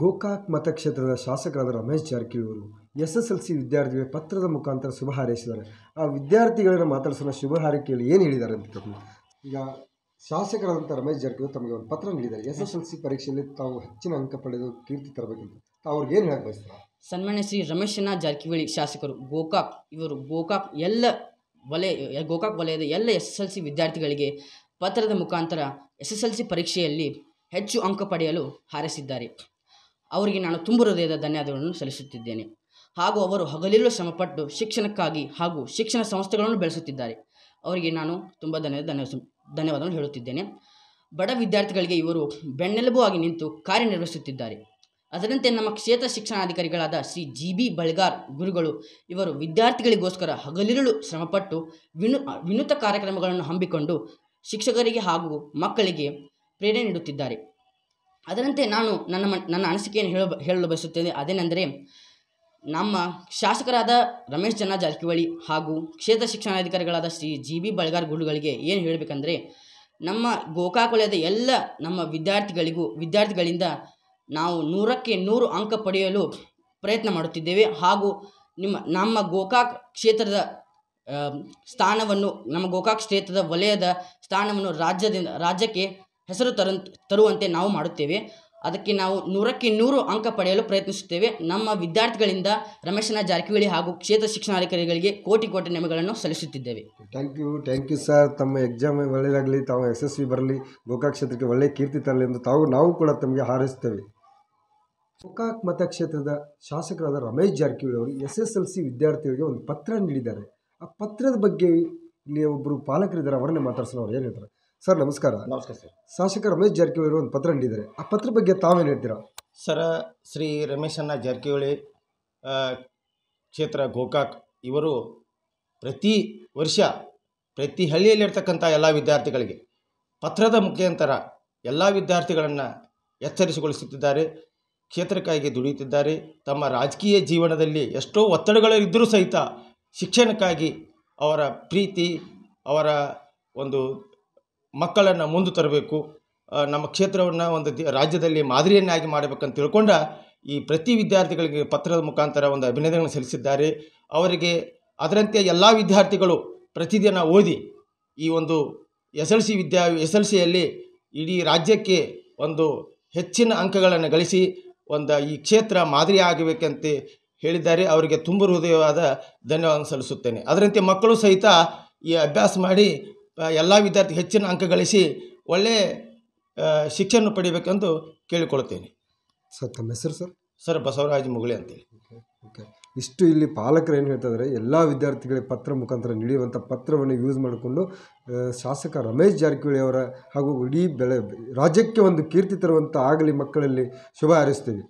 ಗೋಕಾಕ್ ಮತಕ್ಷೇತ್ರದ ಶಾಸಕರಾದ ರಮೇಶ್ ಜಾರಕಿಹೊಳಿ ಅವರು ಎಸ್ ಎಸ್ ಎಲ್ ಸಿ ವಿದ್ಯಾರ್ಥಿಗಳಿಗೆ ಪತ್ರದ ಮುಖಾಂತರ ಶುಭ ಹಾರೈಸಿದ್ದಾರೆ ಆ ವಿದ್ಯಾರ್ಥಿಗಳನ್ನು ಮಾತಾಡಿಸಲು ಶುಭ ಹಾರೈಕೆಯಲ್ಲಿ ಏನು ಹೇಳಿದ್ದಾರೆ ಅಂತ ಈಗ ಶಾಸಕರಾದಂಥ ರಮೇಶ್ ಜಾರಕಿಹೊಳಿ ತಮಗೆ ಒಂದು ಪತ್ರ ನೀಡಿದ್ದಾರೆ ಎಸ್ ಎಸ್ ಎಲ್ ಸಿ ಪರೀಕ್ಷೆಯಲ್ಲಿ ತಾವು ಹೆಚ್ಚಿನ ಅಂಕ ಪಡೆದು ಕೀರ್ತಿ ತರಬೇಕಂತ ತಾವು ಅವ್ರಿಗೆ ಏನು ಹೇಳಕ್ಕೆ ಬಯಸ್ತಾರೆ ಸನ್ಮಾನ್ಯ ಶ್ರೀ ರಮೇಶನ ಜಾರಕಿಹೊಳಿ ಶಾಸಕರು ಗೋಕಾಕ್ ಇವರು ಗೋಕಾಕ್ ಎಲ್ಲ ವಲಯ ಗೋಕಾಕ್ ವಲಯದ ಎಲ್ಲ ಎಸ್ ಎಸ್ ಎಲ್ ಸಿ ವಿದ್ಯಾರ್ಥಿಗಳಿಗೆ ಪತ್ರದ ಮುಖಾಂತರ ಎಸ್ ಎಸ್ ಎಲ್ ಸಿ ಪರೀಕ್ಷೆಯಲ್ಲಿ ಹೆಚ್ಚು ಅಂಕ ಪಡೆಯಲು ಹಾರೈಸಿದ್ದಾರೆ ಅವರಿಗೆ ನಾನು ತುಂಬ ಹೃದಯದ ಧನ್ಯವಾದಗಳನ್ನು ಸಲ್ಲಿಸುತ್ತಿದ್ದೇನೆ ಹಾಗೂ ಅವರು ಹಗಲಿರುಳು ಶ್ರಮಪಟ್ಟು ಶಿಕ್ಷಣಕ್ಕಾಗಿ ಹಾಗೂ ಶಿಕ್ಷಣ ಸಂಸ್ಥೆಗಳನ್ನು ಬೆಳೆಸುತ್ತಿದ್ದಾರೆ ಅವರಿಗೆ ನಾನು ತುಂಬ ಧನ್ಯ ಧನ್ಯ ಧನ್ಯವಾದವನ್ನು ಹೇಳುತ್ತಿದ್ದೇನೆ ಬಡ ವಿದ್ಯಾರ್ಥಿಗಳಿಗೆ ಇವರು ಬೆನ್ನೆಲುಬು ಆಗಿ ನಿಂತು ಕಾರ್ಯನಿರ್ವಹಿಸುತ್ತಿದ್ದಾರೆ ಅದರಂತೆ ನಮ್ಮ ಕ್ಷೇತ್ರ ಶಿಕ್ಷಣಾಧಿಕಾರಿಗಳಾದ ಶ್ರೀ ಜಿ ಬಿ ಬಳ್ಗಾರ್ ಗುರುಗಳು ಇವರು ವಿದ್ಯಾರ್ಥಿಗಳಿಗೋಸ್ಕರ ಹಗಲಿರುಳು ಶ್ರಮಪಟ್ಟು ವಿನು ವಿನೂತ ಕಾರ್ಯಕ್ರಮಗಳನ್ನು ಹಮ್ಮಿಕೊಂಡು ಶಿಕ್ಷಕರಿಗೆ ಹಾಗೂ ಮಕ್ಕಳಿಗೆ ಪ್ರೇರಣೆ ನೀಡುತ್ತಿದ್ದಾರೆ ಅದರಂತೆ ನಾನು ನನ್ನ ನನ್ನ ಅನಿಸಿಕೆಯನ್ನು ಹೇಳ ಹೇಳಲು ಬಯಸುತ್ತೇನೆ ಅದೇನೆಂದರೆ ನಮ್ಮ ಶಾಸಕರಾದ ರಮೇಶ್ ಜನ ಜಾರಕಿಹೊಳಿ ಹಾಗೂ ಕ್ಷೇತ್ರ ಶಿಕ್ಷಣಾಧಿಕಾರಿಗಳಾದ ಶ್ರೀ ಜಿ ಬಿ ಗುಂಡುಗಳಿಗೆ ಏನು ಹೇಳಬೇಕಂದ್ರೆ ನಮ್ಮ ಗೋಕಾಕ್ ವಲಯದ ಎಲ್ಲ ನಮ್ಮ ವಿದ್ಯಾರ್ಥಿಗಳಿಗೂ ವಿದ್ಯಾರ್ಥಿಗಳಿಂದ ನಾವು ನೂರಕ್ಕೆ ನೂರು ಅಂಕ ಪಡೆಯಲು ಪ್ರಯತ್ನ ಮಾಡುತ್ತಿದ್ದೇವೆ ಹಾಗೂ ನಿಮ್ಮ ನಮ್ಮ ಗೋಕಾಕ್ ಕ್ಷೇತ್ರದ ಸ್ಥಾನವನ್ನು ನಮ್ಮ ಗೋಕಾಕ್ ಕ್ಷೇತ್ರದ ವಲಯದ ಸ್ಥಾನವನ್ನು ರಾಜ್ಯದಿಂದ ರಾಜ್ಯಕ್ಕೆ ಹೆಸರು ತರ ತರುವಂತೆ ನಾವು ಮಾಡುತ್ತೇವೆ ಅದಕ್ಕೆ ನಾವು ನೂರಕ್ಕೆ ನೂರು ಅಂಕ ಪಡೆಯಲು ಪ್ರಯತ್ನಿಸುತ್ತೇವೆ ನಮ್ಮ ವಿದ್ಯಾರ್ಥಿಗಳಿಂದ ರಮೇಶನ ಜಾರಕಿಹೊಳಿ ಹಾಗೂ ಕ್ಷೇತ್ರ ಶಿಕ್ಷಣಾಧಿಕಾರಿಗಳಿಗೆ ಕೋಟಿ ಕೋಟಿ ನೆಮಗಳನ್ನು ಸಲ್ಲಿಸುತ್ತಿದ್ದೇವೆ thank you thank you sir ತಮ್ಮ ಎಕ್ಸಾಮ್ ಒಳ್ಳೆಯದಾಗಲಿ ತಾವು ಯಶಸ್ವಿ ಬರಲಿ ಗೋಕಾಕ್ ಕ್ಷೇತ್ರಕ್ಕೆ ಒಳ್ಳೆಯ ಕೀರ್ತಿ ತರಲಿ ಎಂದು ತಾವು ನಾವು ಕೂಡ ತಮಗೆ ಹಾರೈಸುತ್ತೇವೆ ಗೋಕಾಕ್ ಮತಕ್ಷೇತ್ರದ ಶಾಸಕರಾದ ರಮೇಶ್ ಜಾರಕಿಹೊಳಿ ಅವರು ಎಸ್ ಎಸ್ ಎಲ್ ಸಿ ವಿದ್ಯಾರ್ಥಿಗಳಿಗೆ ಒಂದು ಪತ್ರ ನೀಡಿದ್ದಾರೆ ಆ ಪತ್ರದ ಬಗ್ಗೆ ಇಲ್ಲಿ ಒಬ್ಬರು ಪಾಲಕರಿದ್ದಾರೆ ಅವರನ್ನೇ ಮಾತಾಡ್ಸೋಣ ಅವ್ರು ಏನು ಹೇಳ್ತಾರೆ ಸರ್ ನಮಸ್ಕಾರ ನಮಸ್ಕಾರ ಸರ್ ಶಾಸಕ ರಮೇಶ್ ಜಾರಕಿಹೊಳಿ ಒಂದು ಪತ್ರ ನೀಡಿದ್ದಾರೆ ಆ ಪತ್ರ ಬಗ್ಗೆ ತಾವೇನು ಹೇಳ್ತೀರಾ ಸರ ಶ್ರೀ ರಮೇಶಣ್ಣ ಜಾರಕಿಹೊಳಿ ಕ್ಷೇತ್ರ ಗೋಕಾಕ್ ಇವರು ಪ್ರತಿ ವರ್ಷ ಪ್ರತಿ ಹಳ್ಳಿಯಲ್ಲಿರ್ತಕ್ಕಂಥ ಎಲ್ಲ ವಿದ್ಯಾರ್ಥಿಗಳಿಗೆ ಪತ್ರದ ಮುಖಾಂತರ ಎಲ್ಲ ವಿದ್ಯಾರ್ಥಿಗಳನ್ನು ಎಚ್ಚರಿಸಿಗೊಳಿಸುತ್ತಿದ್ದಾರೆ ಕ್ಷೇತ್ರಕ್ಕಾಗಿ ದುಡಿಯುತ್ತಿದ್ದಾರೆ ತಮ್ಮ ರಾಜಕೀಯ ಜೀವನದಲ್ಲಿ ಎಷ್ಟೋ ಒತ್ತಡಗಳು ಇದ್ದರೂ ಸಹಿತ ಶಿಕ್ಷಣಕ್ಕಾಗಿ ಅವರ ಪ್ರೀತಿ ಅವರ ಒಂದು ಮಕ್ಕಳನ್ನು ಮುಂದೆ ತರಬೇಕು ನಮ್ಮ ಕ್ಷೇತ್ರವನ್ನು ಒಂದು ರಾಜ್ಯದಲ್ಲಿ ಮಾದರಿಯನ್ನಾಗಿ ಮಾಡಬೇಕಂತ ತಿಳ್ಕೊಂಡ ಈ ಪ್ರತಿ ವಿದ್ಯಾರ್ಥಿಗಳಿಗೆ ಪತ್ರದ ಮುಖಾಂತರ ಒಂದು ಅಭಿನಂದನೆ ಸಲ್ಲಿಸಿದ್ದಾರೆ ಅವರಿಗೆ ಅದರಂತೆ ಎಲ್ಲ ವಿದ್ಯಾರ್ಥಿಗಳು ಪ್ರತಿದಿನ ಓದಿ ಈ ಒಂದು ಎಸ್ ಎಲ್ ಸಿ ವಿದ್ಯಾ ಎಸ್ ಎಲ್ ಸಿಯಲ್ಲಿ ಇಡೀ ರಾಜ್ಯಕ್ಕೆ ಒಂದು ಹೆಚ್ಚಿನ ಅಂಕಗಳನ್ನು ಗಳಿಸಿ ಒಂದು ಈ ಕ್ಷೇತ್ರ ಮಾದರಿ ಆಗಬೇಕಂತೆ ಹೇಳಿದ್ದಾರೆ ಅವರಿಗೆ ತುಂಬ ಹೃದಯವಾದ ಧನ್ಯವಾದ ಸಲ್ಲಿಸುತ್ತೇನೆ ಅದರಂತೆ ಮಕ್ಕಳು ಸಹಿತ ಈ ಅಭ್ಯಾಸ ಮಾಡಿ ಎಲ್ಲ ವಿದ್ಯಾರ್ಥಿ ಹೆಚ್ಚಿನ ಅಂಕ ಗಳಿಸಿ ಒಳ್ಳೆಯ ಶಿಕ್ಷಣ ಪಡಿಬೇಕೆಂದು ಕೇಳಿಕೊಳ್ತೇನೆ ಸರ್ ತಮ್ಮ ಹೆಸರು ಸರ್ ಸರ್ ಬಸವರಾಜ ಮುಗಳಿ ಅಂತೇಳಿ ಓಕೆ ಇಷ್ಟು ಇಲ್ಲಿ ಪಾಲಕರು ಏನು ಹೇಳ್ತಾರೆ ಎಲ್ಲ ವಿದ್ಯಾರ್ಥಿಗಳಿಗೆ ಪತ್ರ ಮುಖಾಂತರ ನೀಡುವಂಥ ಪತ್ರವನ್ನು ಯೂಸ್ ಮಾಡಿಕೊಂಡು ಶಾಸಕ ರಮೇಶ್ ಜಾರಕಿಹೊಳಿ ಅವರ ಹಾಗೂ ಇಡೀ ಬೆಳೆ ರಾಜ್ಯಕ್ಕೆ ಒಂದು ಕೀರ್ತಿ ತರುವಂಥ ಆಗಲಿ ಮಕ್ಕಳಲ್ಲಿ ಶುಭ ಹಾರೈಸ್ತೀವಿ